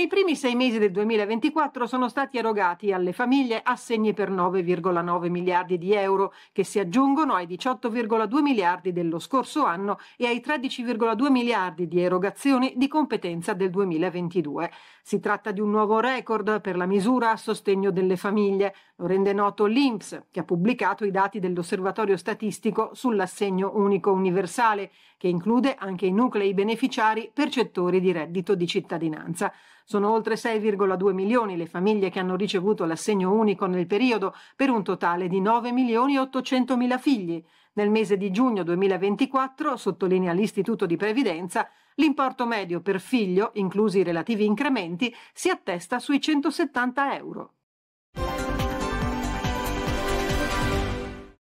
Nei primi sei mesi del 2024 sono stati erogati alle famiglie assegni per 9,9 miliardi di euro, che si aggiungono ai 18,2 miliardi dello scorso anno e ai 13,2 miliardi di erogazioni di competenza del 2022. Si tratta di un nuovo record per la misura a sostegno delle famiglie. Lo rende noto l'INPS, che ha pubblicato i dati dell'Osservatorio statistico sull'assegno unico universale, che include anche i nuclei beneficiari percettori di reddito di cittadinanza. Sono oltre 6,2 milioni le famiglie che hanno ricevuto l'assegno unico nel periodo, per un totale di 9 milioni e 800 mila figli. Nel mese di giugno 2024, sottolinea l'Istituto di Previdenza, l'importo medio per figlio, inclusi i relativi incrementi, si attesta sui 170 euro.